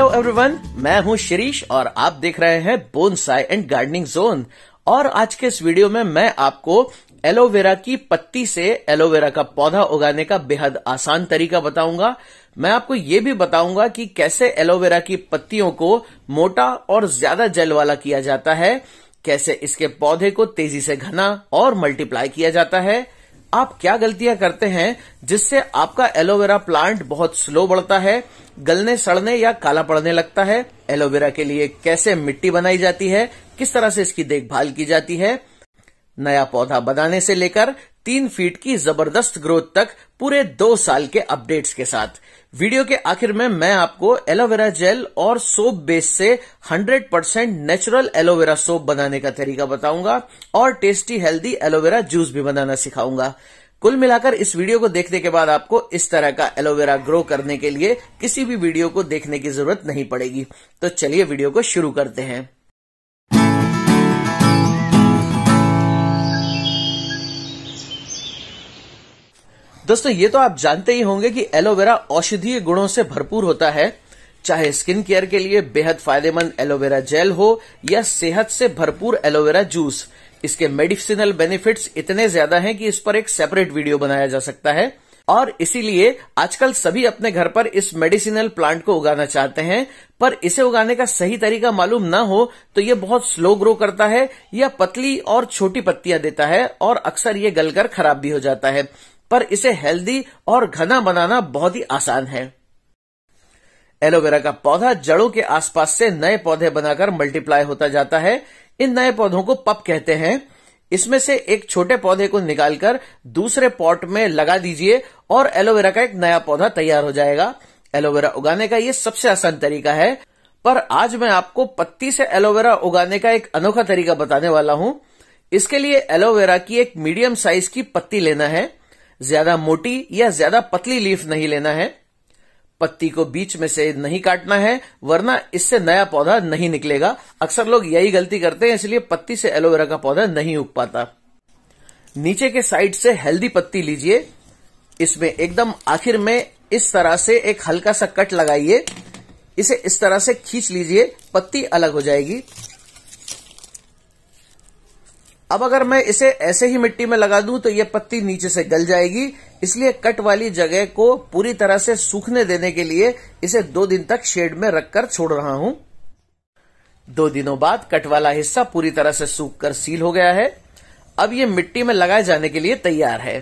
Hello everyone मैं हूं शिरीष और आप देख रहे हैं बोनसाई एंड गार्डनिंग जोन और आज के इस वीडियो में मैं आपको एलोवेरा की पत्ती से एलोवेरा का पौधा उगाने का बेहद आसान तरीका बताऊंगा मैं आपको ये भी बताऊंगा कि कैसे एलोवेरा की पत्तियों को मोटा और ज्यादा जल वाला किया जाता है कैसे इसके पौधे को तेजी से घना और मल्टीप्लाई किया जाता है आप क्या गलतियां करते हैं जिससे आपका एलोवेरा प्लांट बहुत स्लो बढ़ता है गलने सड़ने या काला पड़ने लगता है एलोवेरा के लिए कैसे मिट्टी बनाई जाती है किस तरह से इसकी देखभाल की जाती है नया पौधा बनाने से लेकर तीन फीट की जबरदस्त ग्रोथ तक पूरे दो साल के अपडेट्स के साथ वीडियो के आखिर में मैं आपको एलोवेरा जेल और सोप बेस से 100% परसेंट नेचुरल एलोवेरा सोप बनाने का तरीका बताऊंगा और टेस्टी हेल्दी एलोवेरा जूस भी बनाना सिखाऊंगा कुल मिलाकर इस वीडियो को देखने के बाद आपको इस तरह का एलोवेरा ग्रो करने के लिए किसी भी वीडियो को देखने की जरूरत नहीं पड़ेगी तो चलिए वीडियो को शुरू करते हैं दोस्तों ये तो आप जानते ही होंगे कि एलोवेरा औषधीय गुणों से भरपूर होता है चाहे स्किन केयर के लिए बेहद फायदेमंद एलोवेरा जेल हो या सेहत से भरपूर एलोवेरा जूस इसके मेडिसिनल बेनिफिट्स इतने ज्यादा हैं कि इस पर एक सेपरेट वीडियो बनाया जा सकता है और इसीलिए आजकल सभी अपने घर पर इस मेडिसिनल प्लांट को उगाना चाहते हैं पर इसे उगाने का सही तरीका मालूम ना हो तो यह बहुत स्लो ग्रो करता है या पतली और छोटी पत्तियां देता है और अक्सर ये गलकर खराब भी हो जाता है पर इसे हेल्दी और घना बनाना बहुत ही आसान है एलोवेरा का पौधा जड़ों के आसपास से नए पौधे बनाकर मल्टीप्लाई होता जाता है इन नए पौधों को पप कहते हैं इसमें से एक छोटे पौधे को निकालकर दूसरे पॉट में लगा दीजिए और एलोवेरा का एक नया पौधा तैयार हो जाएगा एलोवेरा उगाने का ये सबसे आसान तरीका है पर आज मैं आपको पत्ती से एलोवेरा उगाने का एक अनोखा तरीका बताने वाला हूं इसके लिए एलोवेरा की एक मीडियम साइज की पत्ती लेना है ज्यादा मोटी या ज्यादा पतली लीफ नहीं लेना है पत्ती को बीच में से नहीं काटना है वरना इससे नया पौधा नहीं निकलेगा अक्सर लोग यही गलती करते हैं इसलिए पत्ती से एलोवेरा का पौधा नहीं उग पाता नीचे के साइड से हेल्दी पत्ती लीजिए इसमें एकदम आखिर में इस तरह से एक हल्का सा कट लगाइए इसे इस तरह से खींच लीजिए पत्ती अलग हो जाएगी अब अगर मैं इसे ऐसे ही मिट्टी में लगा दूं तो यह पत्ती नीचे से गल जाएगी इसलिए कट वाली जगह को पूरी तरह से सूखने देने के लिए इसे दो दिन तक शेड में रखकर छोड़ रहा हूं दो दिनों बाद कट वाला हिस्सा पूरी तरह से सूख कर सील हो गया है अब ये मिट्टी में लगाए जाने के लिए तैयार है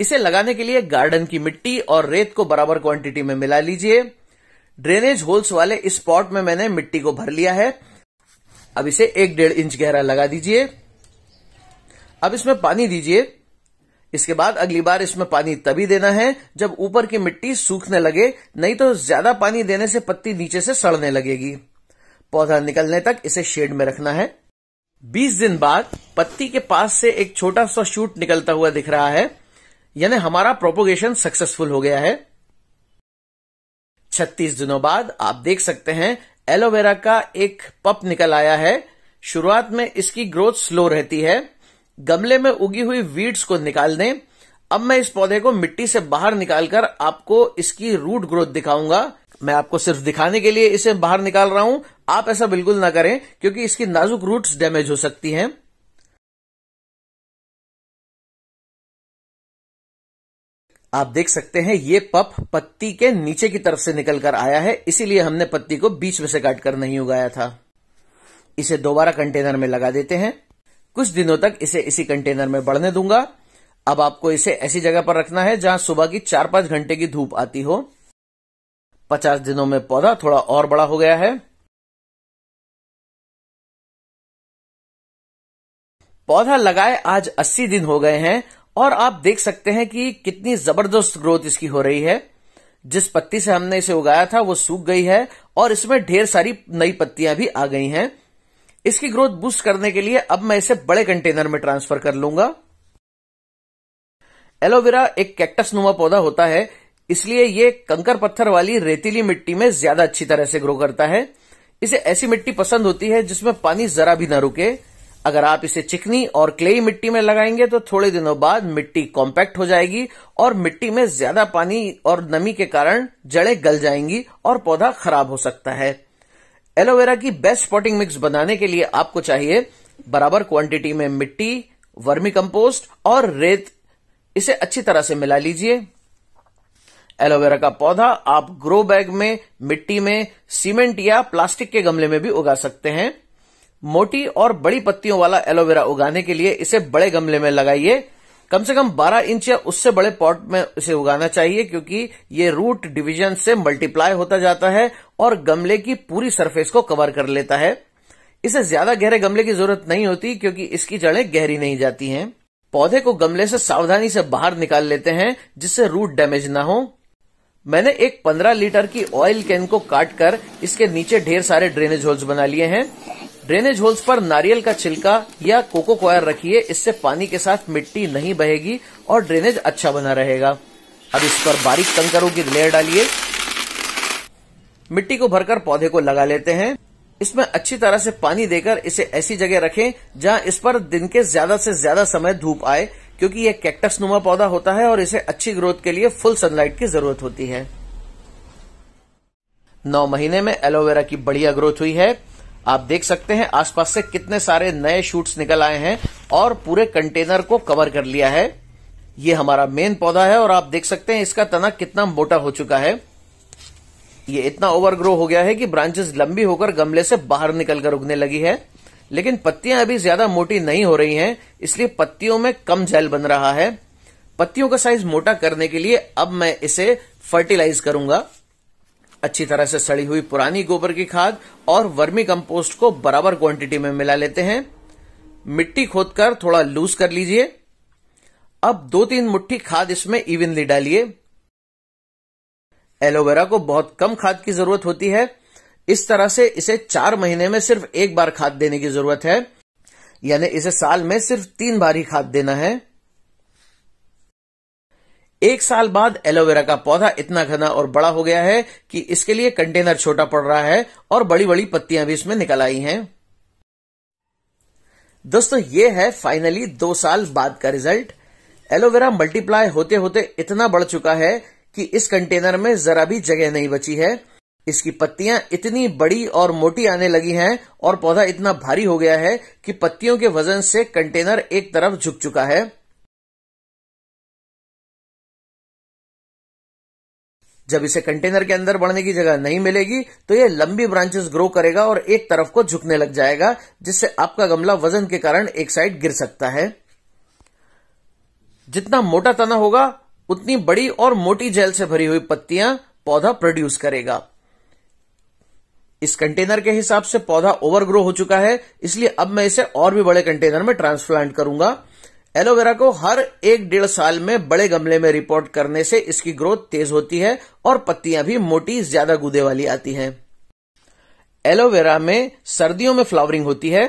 इसे लगाने के लिए गार्डन की मिट्टी और रेत को बराबर क्वांटिटी में मिला लीजिए ड्रेनेज होल्स वाले इस पॉट में मैंने मिट्टी को भर लिया है अब इसे एक डेढ़ इंच गहरा लगा दीजिए अब इसमें पानी दीजिए इसके बाद अगली बार इसमें पानी तभी देना है जब ऊपर की मिट्टी सूखने लगे नहीं तो ज्यादा पानी देने से पत्ती नीचे से सड़ने लगेगी पौधा निकलने तक इसे शेड में रखना है 20 दिन बाद पत्ती के पास से एक छोटा सा शूट निकलता हुआ दिख रहा है यानी हमारा प्रोपोगेशन सक्सेसफुल हो गया है 36 दिनों बाद आप देख सकते हैं एलोवेरा का एक पप निकल आया है शुरुआत में इसकी ग्रोथ स्लो रहती है गमले में उगी हुई वीड्स को निकाल दें अब मैं इस पौधे को मिट्टी से बाहर निकालकर आपको इसकी रूट ग्रोथ दिखाऊंगा मैं आपको सिर्फ दिखाने के लिए इसे बाहर निकाल रहा हूं आप ऐसा बिल्कुल ना करें क्योंकि इसकी नाजुक रूट्स डैमेज हो सकती हैं आप देख सकते हैं ये पप पत्ती के नीचे की तरफ से निकल कर आया है इसीलिए हमने पत्ती को बीच में से काट कर नहीं उगाया था इसे दोबारा कंटेनर में लगा देते हैं कुछ दिनों तक इसे इसी कंटेनर में बढ़ने दूंगा अब आपको इसे ऐसी जगह पर रखना है जहां सुबह की चार पांच घंटे की धूप आती हो पचास दिनों में पौधा थोड़ा और बड़ा हो गया है पौधा लगाए आज 80 दिन हो गए हैं और आप देख सकते हैं कि कितनी जबरदस्त ग्रोथ इसकी हो रही है जिस पत्ती से हमने इसे उगाया था वो सूख गई है और इसमें ढेर सारी नई पत्तियां भी आ गई हैं इसकी ग्रोथ बूस्ट करने के लिए अब मैं इसे बड़े कंटेनर में ट्रांसफर कर लूंगा एलोवेरा एक कैक्टस नुमा पौधा होता है इसलिए ये कंकर पत्थर वाली रेतीली मिट्टी में ज्यादा अच्छी तरह से ग्रो करता है इसे ऐसी मिट्टी पसंद होती है जिसमें पानी जरा भी ना रुके अगर आप इसे चिकनी और क्लेई मिट्टी में लगाएंगे तो थोड़े दिनों बाद मिट्टी कॉम्पैक्ट हो जाएगी और मिट्टी में ज्यादा पानी और नमी के कारण जड़ें गल जाएंगी और पौधा खराब हो सकता है एलोवेरा की बेस्ट स्पॉटिंग मिक्स बनाने के लिए आपको चाहिए बराबर क्वांटिटी में मिट्टी वर्मी कंपोस्ट और रेत इसे अच्छी तरह से मिला लीजिए एलोवेरा का पौधा आप ग्रो बैग में मिट्टी में सीमेंट या प्लास्टिक के गमले में भी उगा सकते हैं मोटी और बड़ी पत्तियों वाला एलोवेरा उगाने के लिए इसे बड़े गमले में लगाइए कम से कम 12 इंच या उससे बड़े पॉट में इसे उगाना चाहिए क्योंकि ये रूट डिवीजन से मल्टीप्लाई होता जाता है और गमले की पूरी सरफेस को कवर कर लेता है इसे ज्यादा गहरे गमले की जरूरत नहीं होती क्योंकि इसकी जड़ें गहरी नहीं जाती हैं पौधे को गमले से सावधानी से बाहर निकाल लेते हैं जिससे रूट डैमेज ना हो मैंने एक 15 लीटर की ऑयल कैन को काट कर इसके नीचे ढेर सारे ड्रेनेज होल्स बना लिए हैं ड्रेनेज होल्स पर नारियल का छिलका या कोको क्वायर रखिए इससे पानी के साथ मिट्टी नहीं बहेगी और ड्रेनेज अच्छा बना रहेगा अब इस पर बारीक कंकरों की लेयर डालिए मिट्टी को भरकर पौधे को लगा लेते हैं इसमें अच्छी तरह से पानी देकर इसे ऐसी जगह रखें जहां इस पर दिन के ज्यादा से ज्यादा समय धूप आए क्योंकि यह कैक्टस नुमा पौधा होता है और इसे अच्छी ग्रोथ के लिए फुल सनलाइट की जरूरत होती है नौ महीने में एलोवेरा की बढ़िया ग्रोथ हुई है आप देख सकते हैं आसपास से कितने सारे नए शूट्स निकल आए हैं और पूरे कंटेनर को कवर कर लिया है ये हमारा मेन पौधा है और आप देख सकते हैं इसका तना कितना मोटा हो चुका है ये इतना ओवरग्रो हो गया है कि ब्रांचेस लंबी होकर गमले से बाहर निकलकर उगने लगी है लेकिन पत्तियां अभी ज्यादा मोटी नहीं हो रही हैं इसलिए पत्तियों में कम जेल बन रहा है पत्तियों का साइज मोटा करने के लिए अब मैं इसे फर्टिलाइज करूंगा अच्छी तरह से सड़ी हुई पुरानी गोबर की खाद और वर्मी कंपोस्ट को बराबर क्वांटिटी में मिला लेते हैं मिट्टी खोदकर थोड़ा लूज कर लीजिए अब दो तीन मुट्ठी खाद इसमें इवनली डालिए एलोवेरा को बहुत कम खाद की जरूरत होती है इस तरह से इसे चार महीने में सिर्फ एक बार खाद देने की जरूरत है यानी इसे साल में सिर्फ तीन बार ही खाद देना है एक साल बाद एलोवेरा का पौधा इतना घना और बड़ा हो गया है कि इसके लिए कंटेनर छोटा पड़ रहा है और बड़ी बड़ी पत्तियां भी इसमें निकल आई हैं दोस्तों ये है फाइनली दो साल बाद का रिजल्ट एलोवेरा मल्टीप्लाई होते होते इतना बढ़ चुका है कि इस कंटेनर में जरा भी जगह नहीं बची है इसकी पत्तियां इतनी बड़ी और मोटी आने लगी हैं और पौधा इतना भारी हो गया है कि पत्तियों के वजन से कंटेनर एक तरफ झुक चुका है जब इसे कंटेनर के अंदर बढ़ने की जगह नहीं मिलेगी तो यह लंबी ब्रांचेस ग्रो करेगा और एक तरफ को झुकने लग जाएगा जिससे आपका गमला वजन के कारण एक साइड गिर सकता है जितना मोटा तना होगा उतनी बड़ी और मोटी जेल से भरी हुई पत्तियां पौधा प्रोड्यूस करेगा इस कंटेनर के हिसाब से पौधा ओवरग्रो हो चुका है इसलिए अब मैं इसे और भी बड़े कंटेनर में ट्रांसप्लांट करूंगा एलोवेरा को हर एक डेढ़ साल में बड़े गमले में रिपोर्ट करने से इसकी ग्रोथ तेज होती है और पत्तियां भी मोटी ज्यादा गूदे वाली आती हैं। एलोवेरा में सर्दियों में फ्लावरिंग होती है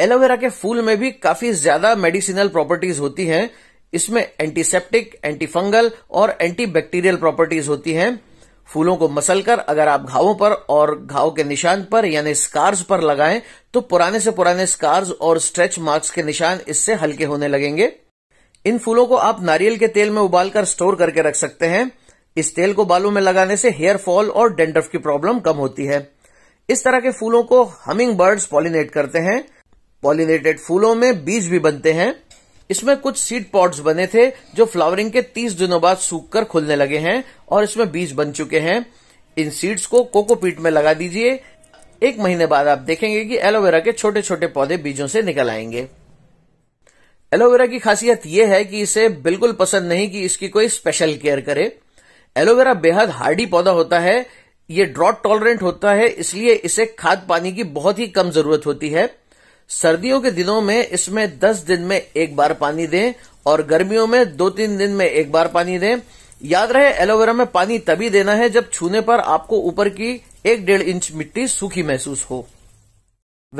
एलोवेरा के फूल में भी काफी ज्यादा मेडिसिनल प्रॉपर्टीज होती हैं इसमें एंटीसेप्टिक एंटीफंगल और एंटीबैक्टीरियल प्रॉपर्टीज होती हैं फूलों को मसलकर अगर आप घावों पर और घाव के निशान पर यानी स्कार्स पर लगाएं तो पुराने से पुराने स्कार्स और स्ट्रेच मार्क्स के निशान इससे हल्के होने लगेंगे इन फूलों को आप नारियल के तेल में उबालकर स्टोर करके रख सकते हैं इस तेल को बालों में लगाने से हेयर फॉल और डेंडर्फ की प्रॉब्लम कम होती है इस तरह के फूलों को हमिंग बर्ड्स पॉलिनेट करते हैं पॉलिनेटेड फूलों में बीज भी बनते हैं इसमें कुछ सीड पॉट्स बने थे जो फ्लावरिंग के 30 दिनों बाद सूखकर खुलने लगे हैं और इसमें बीज बन चुके हैं इन सीड्स को कोकोपीट में लगा दीजिए एक महीने बाद आप देखेंगे कि एलोवेरा के छोटे छोटे पौधे बीजों से निकल आएंगे एलोवेरा की खासियत यह है कि इसे बिल्कुल पसंद नहीं कि इसकी कोई स्पेशल केयर करे एलोवेरा बेहद हार्डी पौधा होता है ये ड्रॉट टॉलरेंट होता है इसलिए इसे खाद पानी की बहुत ही कम जरूरत होती है सर्दियों के दिनों में इसमें दस दिन में एक बार पानी दें और गर्मियों में दो तीन दिन में एक बार पानी दें याद रहे एलोवेरा में पानी तभी देना है जब छूने पर आपको ऊपर की एक डेढ़ इंच मिट्टी सूखी महसूस हो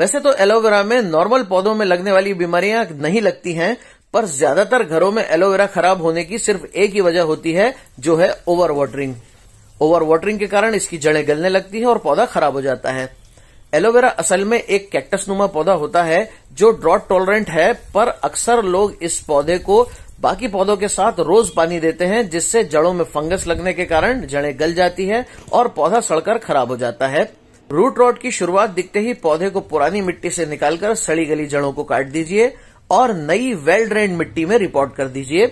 वैसे तो एलोवेरा में नॉर्मल पौधों में लगने वाली बीमारियां नहीं लगती हैं पर ज्यादातर घरों में एलोवेरा खराब होने की सिर्फ एक ही वजह होती है जो है ओवर वाटरिंग ओवर वाटरिंग के कारण इसकी जड़ें गलने लगती है और पौधा खराब हो जाता है एलोवेरा असल में एक कैक्टस नुमा पौधा होता है जो ड्रॉट टॉलरेंट है पर अक्सर लोग इस पौधे को बाकी पौधों के साथ रोज पानी देते हैं जिससे जड़ों में फंगस लगने के कारण जड़ें गल जाती है और पौधा सड़कर खराब हो जाता है रूट रॉट की शुरुआत दिखते ही पौधे को पुरानी मिट्टी से निकालकर सड़ी गली जड़ों को काट दीजिए और नई वेल ड्रेन मिट्टी में रिपोर्ट कर दीजिए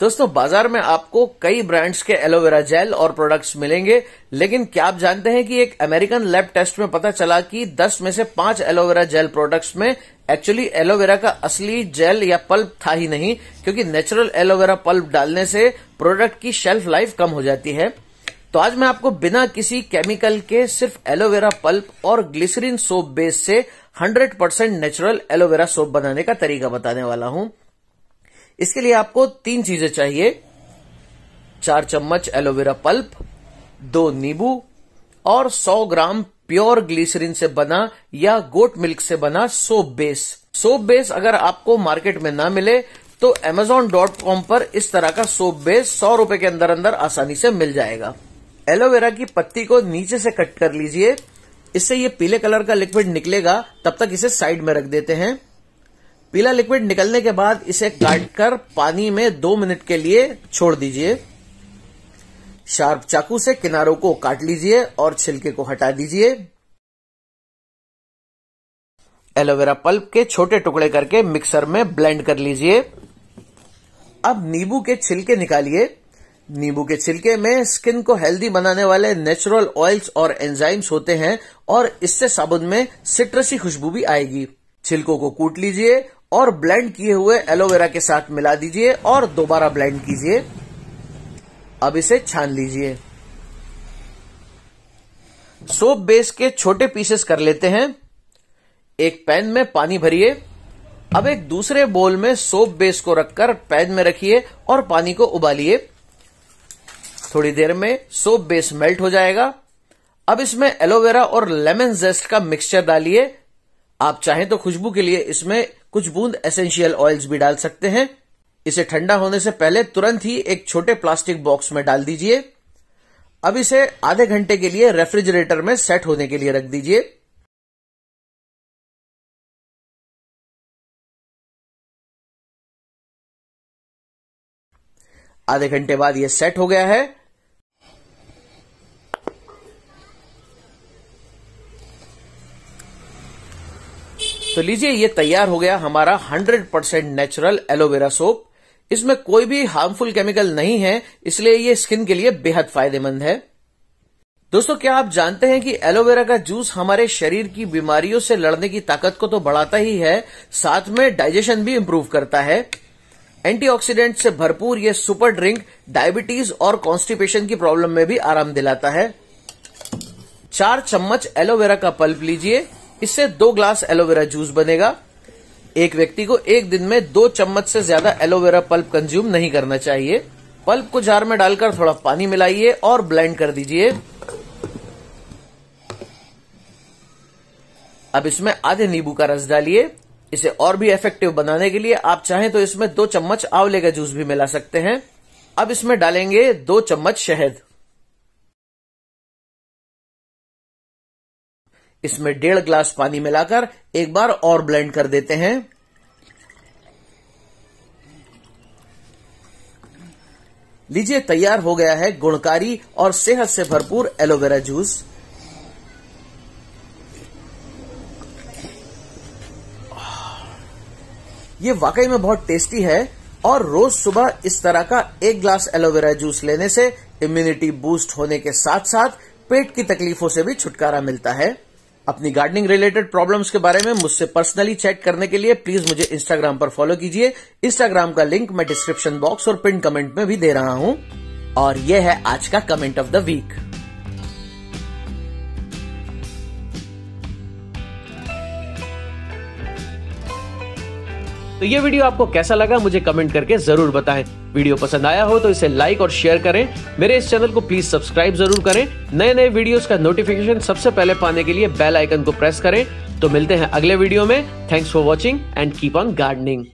दोस्तों बाजार में आपको कई ब्रांड्स के एलोवेरा जेल और प्रोडक्ट्स मिलेंगे लेकिन क्या आप जानते हैं कि एक अमेरिकन लैब टेस्ट में पता चला कि 10 में से 5 एलोवेरा जेल प्रोडक्ट्स में एक्चुअली एलोवेरा का असली जेल या पल्प था ही नहीं क्योंकि नेचुरल एलोवेरा पल्प डालने से प्रोडक्ट की शेल्फ लाइफ कम हो जाती है तो आज मैं आपको बिना किसी केमिकल के सिर्फ एलोवेरा पल्प और ग्लिसरीन सोप बेस से 100% नेचुरल एलोवेरा सोप बनाने का तरीका बताने वाला हूं इसके लिए आपको तीन चीजें चाहिए चार चम्मच एलोवेरा पल्प दो नींबू और 100 ग्राम प्योर ग्लिसरीन से बना या गोट मिल्क से बना सोप बेस सोप बेस अगर आपको मार्केट में ना मिले तो एमेजोन डॉट कॉम पर इस तरह का सोप बेस सौ रूपये के अंदर अंदर आसानी से मिल जाएगा एलोवेरा की पत्ती को नीचे से कट कर लीजिए इससे ये पीले कलर का लिक्विड निकलेगा तब तक इसे साइड में रख देते हैं पीला लिक्विड निकलने के बाद इसे काटकर पानी में दो मिनट के लिए छोड़ दीजिए शार्प चाकू से किनारों को काट लीजिए और छिलके को हटा दीजिए एलोवेरा पल्प के छोटे टुकड़े करके मिक्सर में ब्लेंड कर लीजिए अब नींबू के छिलके निकालिए नींबू के छिलके में स्किन को हेल्दी बनाने वाले नेचुरल ऑयल्स और एंजाइम्स होते हैं और इससे साबुन में सिट्रसी खुशबू भी आएगी छिलकों को कूट लीजिए और ब्लेंड किए हुए एलोवेरा के साथ मिला दीजिए और दोबारा ब्लेंड कीजिए अब इसे छान लीजिए सोप बेस के छोटे पीसेस कर लेते हैं एक पैन में पानी भरिए अब एक दूसरे बोल में सोप बेस को रखकर पैन में रखिए और पानी को उबालिए थोड़ी देर में सोप बेस मेल्ट हो जाएगा अब इसमें एलोवेरा और लेमन जेस्ट का मिक्सचर डालिए आप चाहें तो खुशबू के लिए इसमें कुछ बूंद एसेंशियल ऑयल्स भी डाल सकते हैं इसे ठंडा होने से पहले तुरंत ही एक छोटे प्लास्टिक बॉक्स में डाल दीजिए अब इसे आधे घंटे के लिए रेफ्रिजरेटर में सेट होने के लिए रख दीजिए आधे घंटे बाद यह सेट हो गया है तो लीजिए ये तैयार हो गया हमारा 100% परसेंट नेचुरल एलोवेरा सोप इसमें कोई भी हार्मफुल केमिकल नहीं है इसलिए ये स्किन के लिए बेहद फायदेमंद है दोस्तों क्या आप जानते हैं कि एलोवेरा का जूस हमारे शरीर की बीमारियों से लड़ने की ताकत को तो बढ़ाता ही है साथ में डाइजेशन भी इंप्रूव करता है एंटीऑक्सीडेंट से भरपूर यह सुपर ड्रिंक डायबिटीज और कॉन्स्टिपेशन की प्रॉब्लम में भी आराम दिलाता है चार चम्मच एलोवेरा का पल्प लीजिए इससे दो ग्लास एलोवेरा जूस बनेगा एक व्यक्ति को एक दिन में दो चम्मच से ज्यादा एलोवेरा पल्प कंज्यूम नहीं करना चाहिए पल्प को जार में डालकर थोड़ा पानी मिलाइए और ब्लेंड कर दीजिए अब इसमें आधे नींबू का रस डालिए इसे और भी इफेक्टिव बनाने के लिए आप चाहें तो इसमें दो चम्मच आंवले का जूस भी मिला सकते हैं अब इसमें डालेंगे दो चम्मच शहद इसमें डेढ़ ग्लास पानी मिलाकर एक बार और ब्लेंड कर देते हैं लीजिए तैयार हो गया है गुणकारी और सेहत से भरपूर एलोवेरा जूस ये वाकई में बहुत टेस्टी है और रोज सुबह इस तरह का एक ग्लास एलोवेरा जूस लेने से इम्यूनिटी बूस्ट होने के साथ साथ पेट की तकलीफों से भी छुटकारा मिलता है अपनी गार्डनिंग रिलेटेड प्रॉब्लम्स के बारे में मुझसे पर्सनली चैट करने के लिए प्लीज मुझे इंस्टाग्राम पर फॉलो कीजिए इंस्टाग्राम का लिंक मैं डिस्क्रिप्शन बॉक्स और पिन कमेंट में भी दे रहा हूँ और यह है आज का कमेंट ऑफ द वीक तो ये वीडियो आपको कैसा लगा मुझे कमेंट करके जरूर बताएं वीडियो पसंद आया हो तो इसे लाइक और शेयर करें मेरे इस चैनल को प्लीज सब्सक्राइब जरूर करें नए नए वीडियोस का नोटिफिकेशन सबसे पहले पाने के लिए बेल आइकन को प्रेस करें तो मिलते हैं अगले वीडियो में thanks for watching and keep on gardening